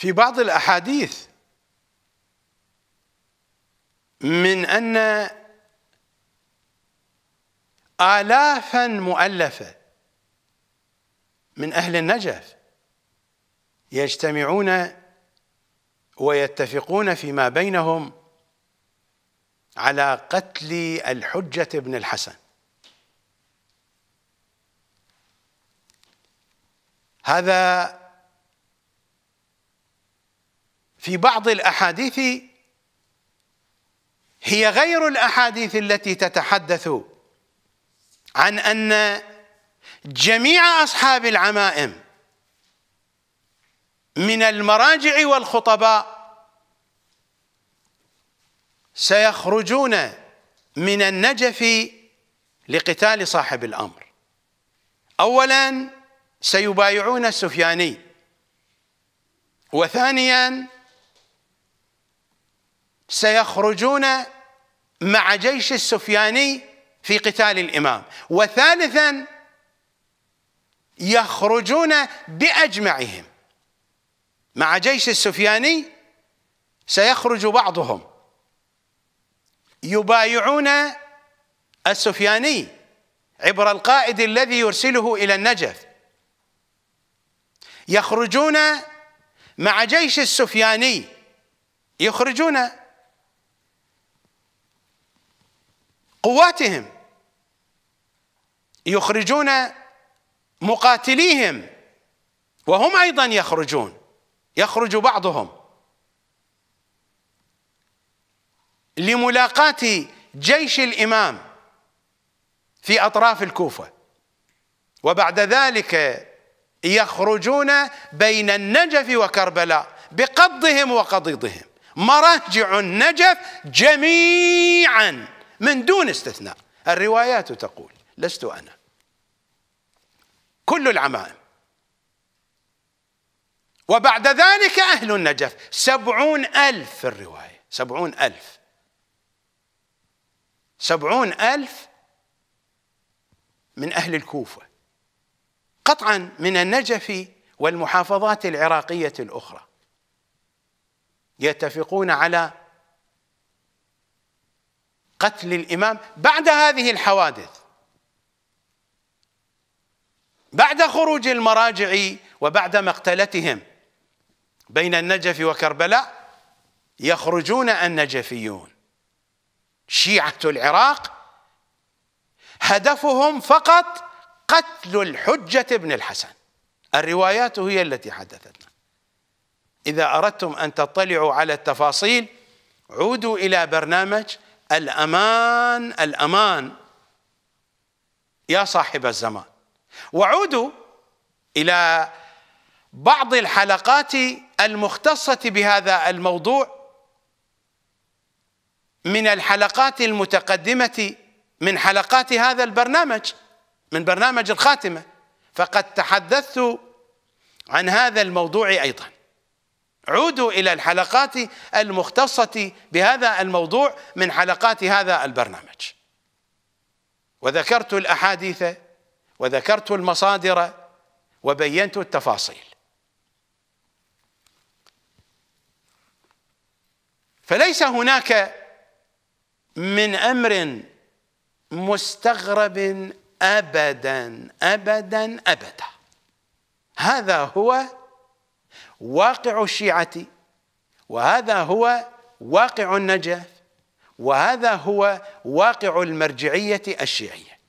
في بعض الأحاديث من أن آلافا مؤلفة من أهل النجف يجتمعون ويتفقون فيما بينهم على قتل الحجة بن الحسن هذا في بعض الاحاديث هي غير الاحاديث التي تتحدث عن ان جميع اصحاب العمائم من المراجع والخطباء سيخرجون من النجف لقتال صاحب الامر اولا سيبايعون السفياني وثانيا سيخرجون مع جيش السفياني في قتال الامام وثالثا يخرجون باجمعهم مع جيش السفياني سيخرج بعضهم يبايعون السفياني عبر القائد الذي يرسله الى النجف يخرجون مع جيش السفياني يخرجون قواتهم يخرجون مقاتليهم وهم ايضا يخرجون يخرج بعضهم لملاقاه جيش الامام في اطراف الكوفه وبعد ذلك يخرجون بين النجف وكربلاء بقبضهم وقضيضهم مراجع النجف جميعا من دون استثناء الروايات تقول لست أنا كل العمائم وبعد ذلك أهل النجف سبعون ألف في الرواية سبعون ألف سبعون ألف من أهل الكوفة قطعا من النجف والمحافظات العراقية الأخرى يتفقون على قتل الإمام بعد هذه الحوادث بعد خروج المراجع وبعد مقتلتهم بين النجف وكربلاء يخرجون النجفيون شيعة العراق هدفهم فقط قتل الحجة ابن الحسن الروايات هي التي حدثتنا إذا أردتم أن تطلعوا على التفاصيل عودوا إلى برنامج الأمان الأمان يا صاحب الزمان وعودوا إلى بعض الحلقات المختصة بهذا الموضوع من الحلقات المتقدمة من حلقات هذا البرنامج من برنامج الخاتمة فقد تحدثت عن هذا الموضوع أيضاً عودوا إلى الحلقات المختصة بهذا الموضوع من حلقات هذا البرنامج وذكرت الأحاديث وذكرت المصادر وبينت التفاصيل فليس هناك من امر مستغرب ابدا ابدا ابدا هذا هو واقع الشيعة وهذا هو واقع النجف وهذا هو واقع المرجعية الشيعية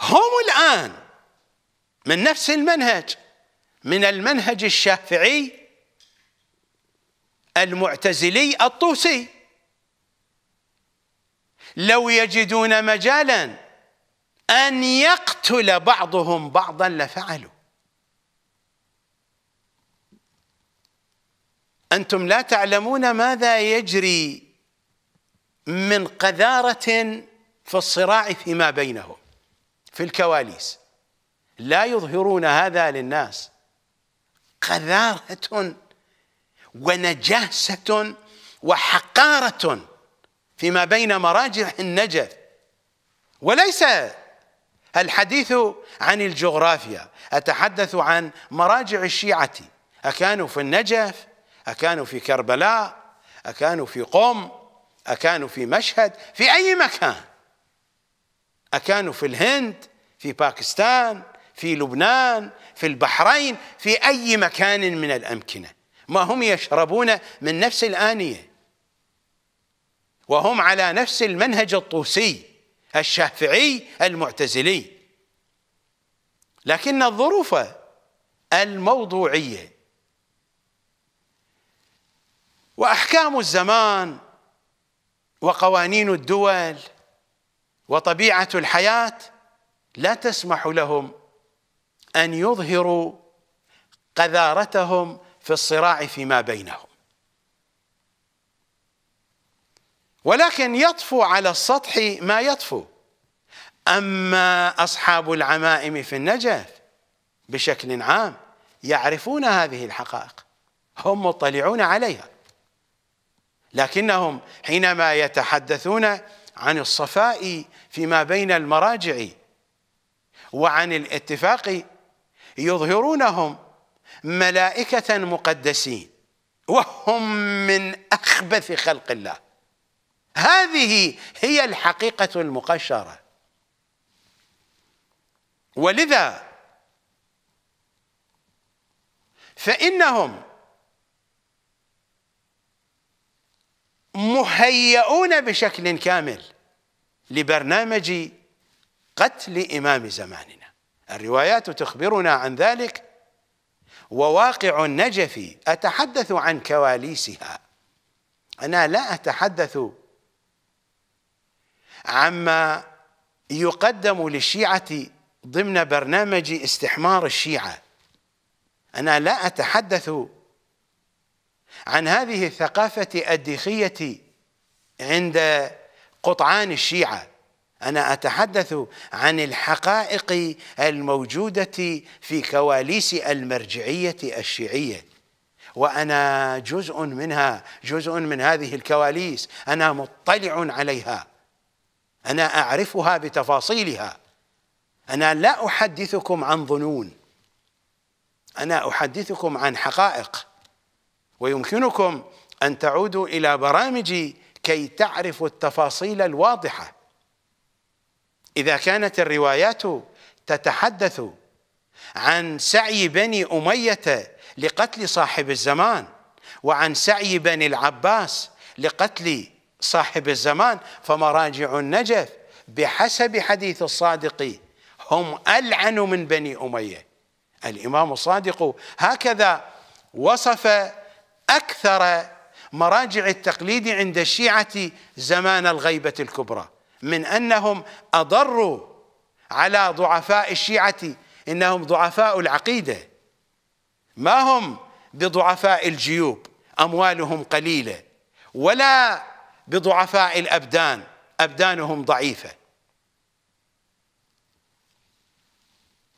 هم الآن من نفس المنهج من المنهج الشافعي المعتزلي الطوسي لو يجدون مجالا أن يقتل بعضهم بعضا لفعلوا أنتم لا تعلمون ماذا يجري من قذارة في الصراع فيما بينهم في الكواليس لا يظهرون هذا للناس قذارة ونجاسة وحقارة فيما بين مراجع النجف وليس الحديث عن الجغرافيا أتحدث عن مراجع الشيعة أكانوا في النجف أكانوا في كربلاء أكانوا في قم أكانوا في مشهد في أي مكان أكانوا في الهند في باكستان في لبنان في البحرين في أي مكان من الأمكنة ما هم يشربون من نفس الآنية وهم على نفس المنهج الطوسي الشافعي المعتزلي لكن الظروف الموضوعية وأحكام الزمان وقوانين الدول وطبيعة الحياة لا تسمح لهم أن يظهروا قذارتهم في الصراع فيما بينهم ولكن يطفو على السطح ما يطفو أما أصحاب العمائم في النجف بشكل عام يعرفون هذه الحقائق هم مطلعون عليها لكنهم حينما يتحدثون عن الصفاء فيما بين المراجع وعن الاتفاق يظهرونهم ملائكة مقدسين وهم من أخبث خلق الله هذه هي الحقيقة المقشرة ولذا فإنهم مهيئون بشكل كامل لبرنامج قتل إمام زماننا الروايات تخبرنا عن ذلك وواقع النجف أتحدث عن كواليسها أنا لا أتحدث عما يقدم للشيعة ضمن برنامج استحمار الشيعة أنا لا أتحدث عن هذه الثقافة الديخية عند قطعان الشيعة أنا أتحدث عن الحقائق الموجودة في كواليس المرجعية الشيعية وأنا جزء منها جزء من هذه الكواليس أنا مطلع عليها أنا أعرفها بتفاصيلها أنا لا أحدثكم عن ظنون أنا أحدثكم عن حقائق ويمكنكم أن تعودوا إلى برامجي كي تعرفوا التفاصيل الواضحة إذا كانت الروايات تتحدث عن سعي بني أمية لقتل صاحب الزمان وعن سعي بني العباس لقتل صاحب الزمان فمراجع النجف بحسب حديث الصادق هم ألعن من بني أمية الإمام الصادق هكذا وصف أكثر مراجع التقليد عند الشيعة زمان الغيبة الكبرى من أنهم أضروا على ضعفاء الشيعة إنهم ضعفاء العقيدة ما هم بضعفاء الجيوب أموالهم قليلة ولا بضعفاء الأبدان أبدانهم ضعيفة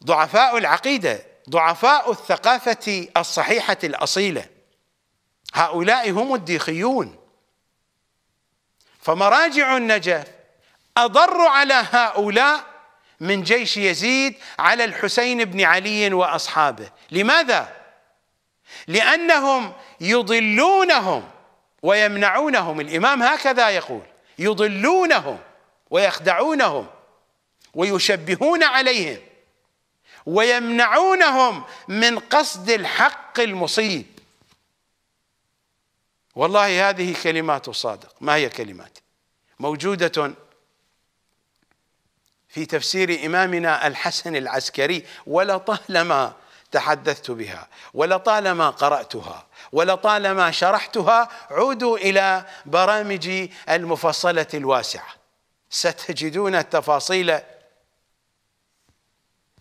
ضعفاء العقيدة ضعفاء الثقافة الصحيحة الأصيلة هؤلاء هم الديخيون فمراجع النجف أضر على هؤلاء من جيش يزيد على الحسين بن علي وأصحابه لماذا؟ لأنهم يضلونهم ويمنعونهم الإمام هكذا يقول يضلونهم ويخدعونهم ويشبهون عليهم ويمنعونهم من قصد الحق المصيب والله هذه كلمات صادق ما هي كلمات موجودة في تفسير إمامنا الحسن العسكري ولطالما تحدثت بها ولطالما قرأتها ولطالما شرحتها عودوا إلى برامجي المفصلة الواسعة ستجدون التفاصيل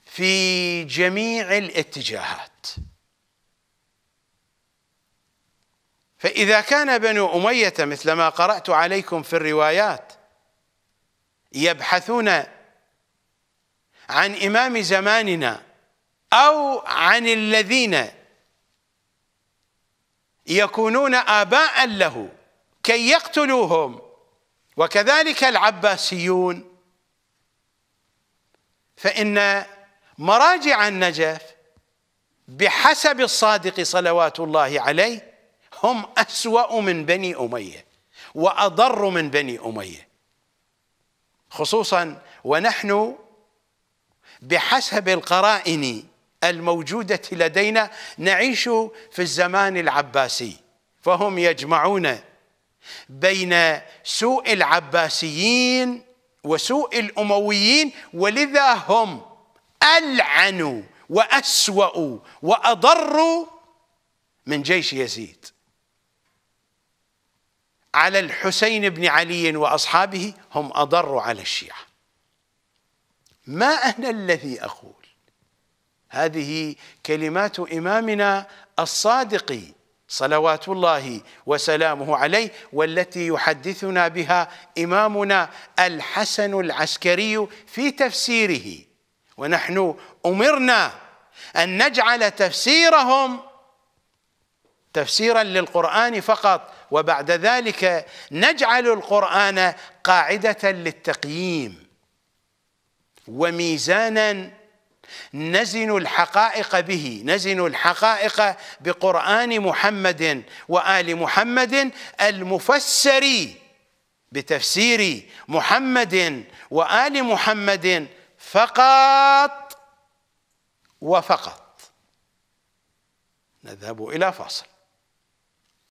في جميع الاتجاهات فإذا كان بنو أمية مثل ما قرأت عليكم في الروايات يبحثون عن إمام زماننا أو عن الذين يكونون آباء له كي يقتلوهم وكذلك العباسيون فإن مراجع النجف بحسب الصادق صلوات الله عليه هم أسوأ من بني أمية وأضر من بني أمية خصوصا ونحن بحسب القرائن الموجودة لدينا نعيش في الزمان العباسي فهم يجمعون بين سوء العباسيين وسوء الأمويين ولذا هم ألعنوا وأسوأوا وأضروا من جيش يزيد على الحسين بن علي وأصحابه هم أضروا على الشيعة ما أنا الذي أقول هذه كلمات إمامنا الصادق صلوات الله وسلامه عليه والتي يحدثنا بها إمامنا الحسن العسكري في تفسيره ونحن أمرنا أن نجعل تفسيرهم تفسيرا للقرآن فقط وبعد ذلك نجعل القرآن قاعدة للتقييم وميزانا نزن الحقائق به نزن الحقائق بقرآن محمد وآل محمد المفسر بتفسير محمد وآل محمد فقط وفقط نذهب إلى فاصل